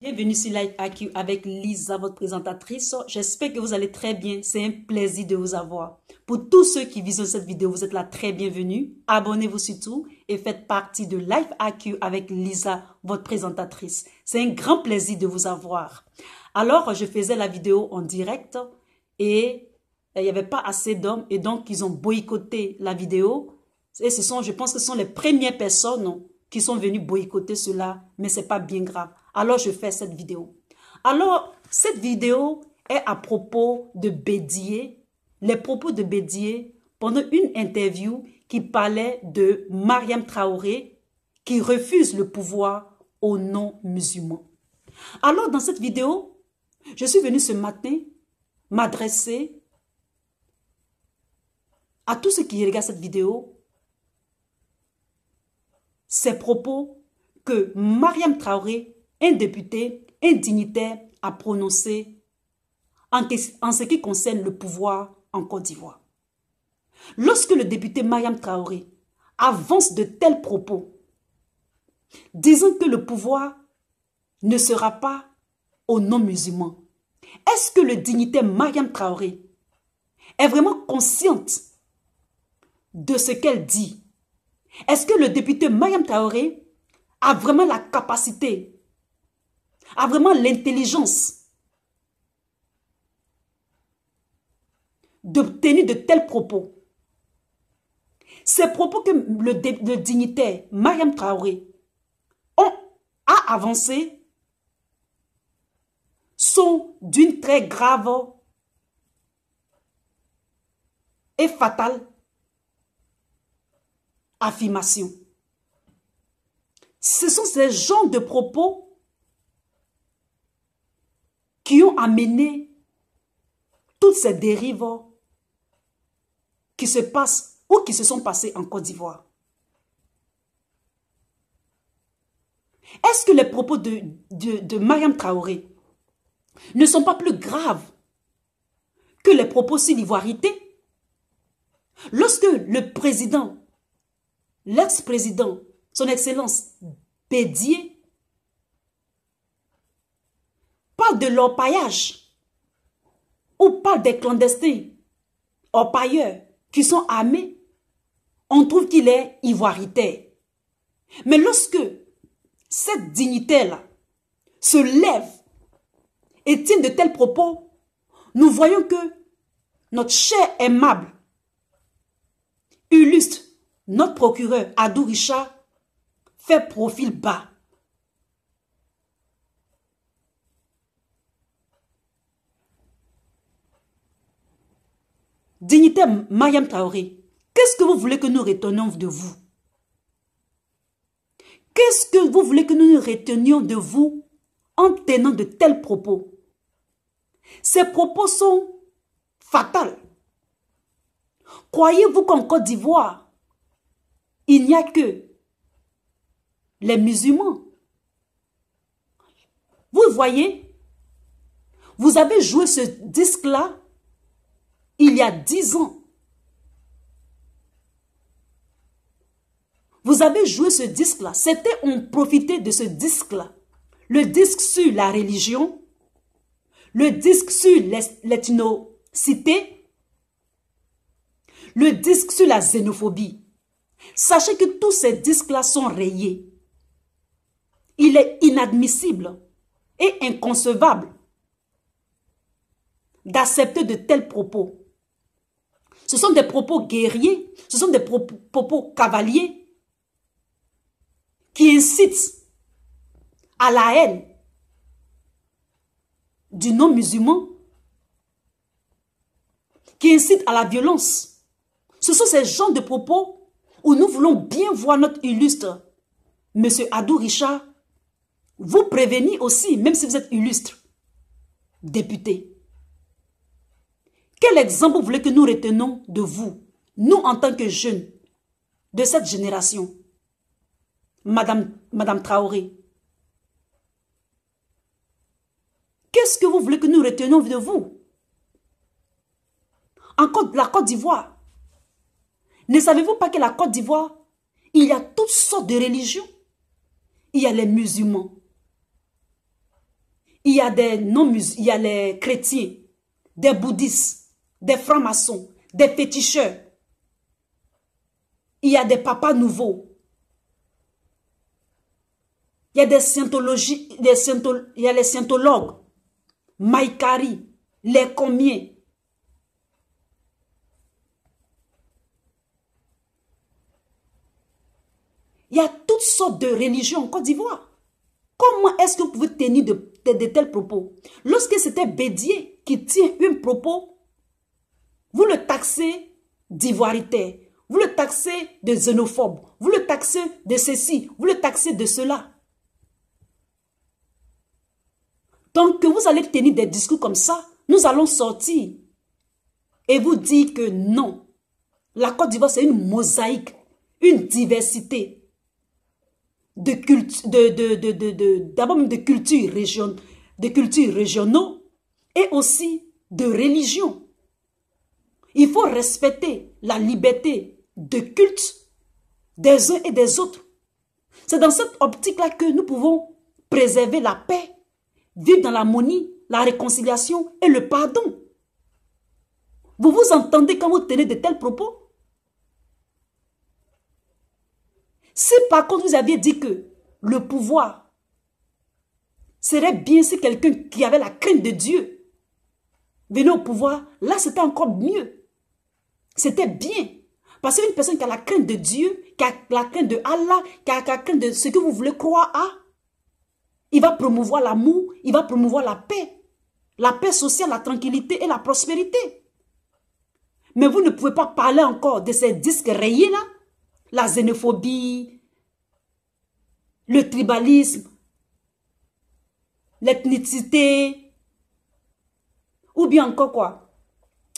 Bienvenue sur Life IQ avec Lisa, votre présentatrice. J'espère que vous allez très bien. C'est un plaisir de vous avoir. Pour tous ceux qui visent cette vidéo, vous êtes là très bienvenue. Abonnez-vous surtout et faites partie de Life IQ avec Lisa, votre présentatrice. C'est un grand plaisir de vous avoir. Alors, je faisais la vidéo en direct et euh, il n'y avait pas assez d'hommes et donc ils ont boycotté la vidéo. Et ce sont, je pense que ce sont les premières personnes qui sont venues boycotter cela, mais ce n'est pas bien grave alors je fais cette vidéo. Alors, cette vidéo est à propos de Bédier, les propos de Bédier pendant une interview qui parlait de Mariam Traoré qui refuse le pouvoir aux non-musulmans. Alors, dans cette vidéo, je suis venu ce matin m'adresser à tous ceux qui regardent cette vidéo ces propos que Mariam Traoré un député, un dignitaire a prononcé en, ce qui concerne le pouvoir en Côte d'Ivoire. Lorsque le député Mayam Traoré avance de tels propos, disant que le pouvoir ne sera pas aux non-musulmans, est-ce que le dignitaire Mariam Traoré est vraiment consciente de ce qu'elle dit Est-ce que le député Mayam Traoré a vraiment la capacité a vraiment l'intelligence d'obtenir de tels propos. Ces propos que le, dignitaire Mariam Traoré a avancé sont d'une très grave et fatale affirmation. Ce sont ces genres de propos qui ont amené toutes ces dérives qui se passent ou qui se sont passées en Côte d'Ivoire. Est-ce que les propos de, Mariam Traoré ne sont pas plus graves que les propos sur l'ivoirité Lorsque le président, l'ex-président, son excellence Bédier, de l'orpaillage. ou parle des clandestins, pailleurs qui sont armés. On trouve qu'il est ivoiritaire. Mais lorsque cette dignité-là se lève et tient de tels propos, nous voyons que notre cher aimable illustre notre procureur Adou Richard fait profil bas Dignité Mayam Traoré, qu'est-ce que vous voulez que nous retenions de vous Qu'est-ce que vous voulez que nous retenions de vous en tenant de tels propos Ces propos sont fatals. Croyez-vous qu'en Côte d'Ivoire, il n'y a que les musulmans Vous voyez, vous avez joué ce disque-là il y a dix ans. Vous avez joué ce disque-là. C'était on profitait de ce disque-là. Le disque sur la religion, le disque sur l'ethnocité, le disque sur la xénophobie. Sachez que tous ces disques-là sont rayés. Il est inadmissible et inconcevable d'accepter de tels propos. Ce sont des propos guerriers, ce sont des propos cavaliers qui incitent à la haine du non-musulman, qui incitent à la violence. Ce sont ces genres de propos où nous voulons bien voir notre illustre, M. Adou Richard, vous prévenir aussi, même si vous êtes illustre, député. Quel exemple vous voulez que nous retenons de vous, nous en tant que jeunes de cette génération Madame, Madame Traoré, qu'est-ce que vous voulez que nous retenons de vous En Côte, la Côte d'Ivoire, ne savez-vous pas que la Côte d'Ivoire, il y a toutes sortes de religions Il y a les musulmans, il y a des non-musulmans, il y a les chrétiens, des bouddhistes, des francs-maçons, des féticheurs. Il y a des papas nouveaux. Il y a des scientologies, il y a les scientologues, Maïkari, les combien. Il y a toutes sortes de religions en Côte d'Ivoire. Comment est-ce que vous pouvez tenir de, tels propos Lorsque c'était Bédier qui tient un propos vous le taxez d'ivoirité. Vous le taxez de xénophobe. Vous le taxez de ceci. Vous le taxez de cela. Tant que vous allez tenir des discours comme ça, nous allons sortir et vous dire que non. La Côte d'Ivoire, c'est une mosaïque, une diversité de cultures, d'abord de, de cultures régionaux et aussi de religions. Il faut respecter la liberté de culte des uns et des autres. C'est dans cette optique-là que nous pouvons préserver la paix, vivre dans l'harmonie, la réconciliation et le pardon. Vous vous entendez quand vous tenez de tels propos Si par contre vous aviez dit que le pouvoir serait bien si quelqu'un qui avait la crainte de Dieu venait au pouvoir, là c'était encore mieux. C'était bien. Parce qu'une personne qui a la crainte de Dieu, qui a la crainte de Allah, qui a la crainte de ce que vous voulez croire à, il va promouvoir l'amour, il va promouvoir la paix. La paix sociale, la tranquillité et la prospérité. Mais vous ne pouvez pas parler encore de ces disques rayés-là. La xénophobie, le tribalisme, l'ethnicité, ou bien encore quoi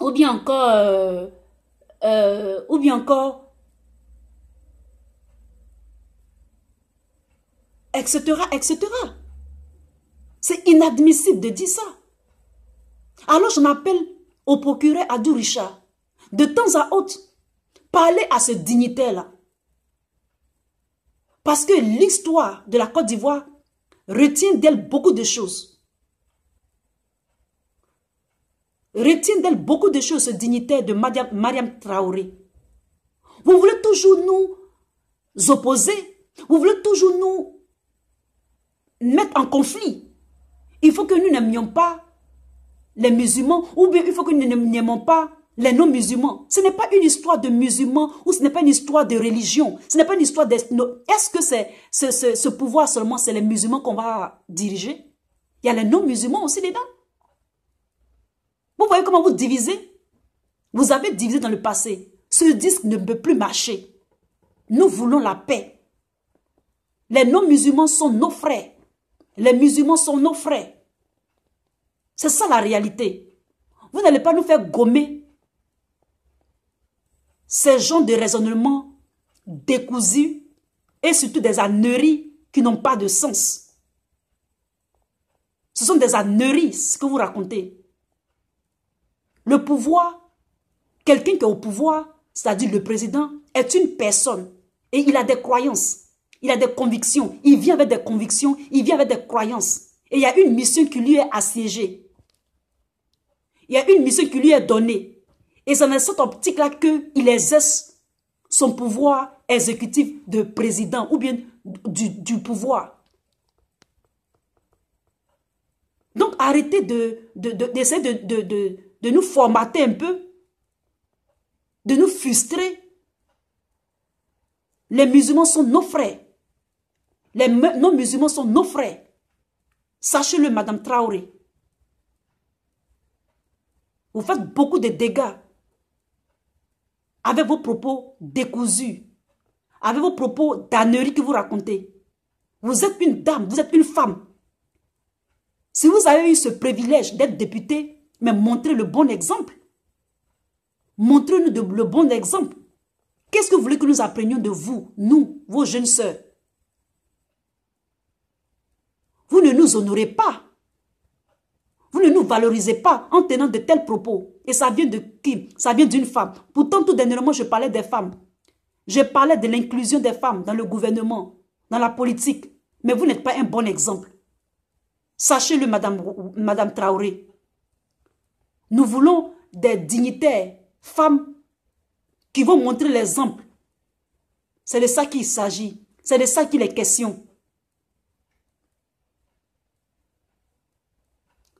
Ou bien encore... Euh, euh, ou bien encore, etc., etc. C'est inadmissible de dire ça. Alors je m'appelle au procureur Adou Richard, de temps à autre, parler à ce dignitaire-là. Parce que l'histoire de la Côte d'Ivoire retient d'elle beaucoup de choses. retient d'elle beaucoup de choses dignitaire de Mariam, Traoré. Vous voulez toujours nous opposer. Vous voulez toujours nous mettre en conflit. Il faut que nous n'aimions pas les musulmans ou bien il faut que nous n'aimions pas les non-musulmans. Ce n'est pas une histoire de musulmans ou ce n'est pas une histoire de religion. Ce n'est pas une histoire de... Est-ce que c'est ce pouvoir seulement, c'est les musulmans qu'on va diriger Il y a les non-musulmans aussi dedans. Vous voyez comment vous divisez Vous avez divisé dans le passé. Ce disque ne peut plus marcher. Nous voulons la paix. Les non-musulmans sont nos frères. Les musulmans sont nos frères. C'est ça la réalité. Vous n'allez pas nous faire gommer ces gens de raisonnement décousus et surtout des âneries qui n'ont pas de sens. Ce sont des âneries, ce que vous racontez. Le pouvoir, quelqu'un qui est au pouvoir, c'est-à-dire le président, est une personne et il a des croyances, il a des convictions, il vient avec des convictions, il vient avec des croyances. Et il y a une mission qui lui est assiégée. Il y a une mission qui lui est donnée. Et c'est dans cette optique-là qu'il exerce son pouvoir exécutif de président ou bien du, pouvoir. Donc arrêtez d'essayer de, de, de, de nous formater un peu, de nous frustrer. Les musulmans sont nos frères. Les musulmans sont nos frères. Sachez-le, Madame Traoré. Vous faites beaucoup de dégâts avec vos propos décousus, avec vos propos d'annerie que vous racontez. Vous êtes une dame, vous êtes une femme. Si vous avez eu ce privilège d'être députée, mais montrez le bon exemple. Montrez-nous le bon exemple. Qu'est-ce que vous voulez que nous apprenions de vous, nous, vos jeunes sœurs Vous ne nous honorez pas. Vous ne nous valorisez pas en tenant de tels propos. Et ça vient de qui Ça vient d'une femme. Pourtant, tout dernièrement, je parlais des femmes. Je parlais de l'inclusion des femmes dans le gouvernement, dans la politique. Mais vous n'êtes pas un bon exemple. Sachez-le, Madame, Madame Traoré. Nous voulons des dignitaires, femmes, qui vont montrer l'exemple. C'est de ça qu'il s'agit. C'est de ça qu'il est question.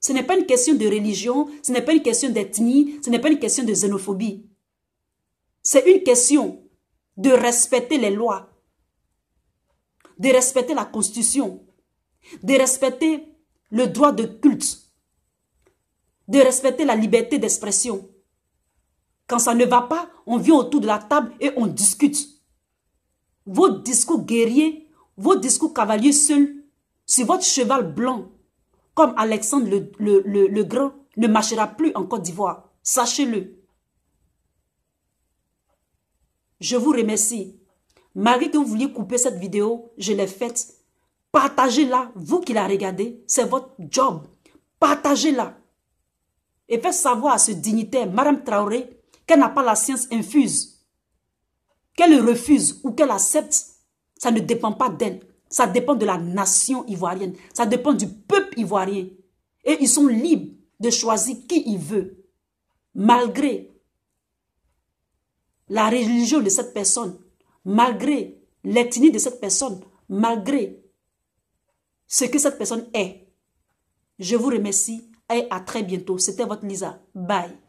Ce n'est pas une question de religion, ce n'est pas une question d'ethnie, ce n'est pas une question de xénophobie. C'est une question de respecter les lois, de respecter la constitution, de respecter le droit de culte, de respecter la liberté d'expression. Quand ça ne va pas, on vient autour de la table et on discute. Vos discours guerriers, vos discours cavaliers seuls, sur votre cheval blanc, comme Alexandre le, Grand, ne marchera plus en Côte d'Ivoire. Sachez-le. Je vous remercie. Marie que vous vouliez couper cette vidéo, je l'ai faite. Partagez-la, vous qui la regardez, c'est votre job. Partagez-la et fait savoir à ce dignitaire, Madame Traoré, qu'elle n'a pas la science infuse, qu'elle refuse ou qu'elle accepte, ça ne dépend pas d'elle. Ça dépend de la nation ivoirienne. Ça dépend du peuple ivoirien. Et ils sont libres de choisir qui ils veulent. Malgré la religion de cette personne, malgré l'ethnie de cette personne, malgré ce que cette personne est. Je vous remercie. Et à très bientôt. C'était votre Lisa. Bye.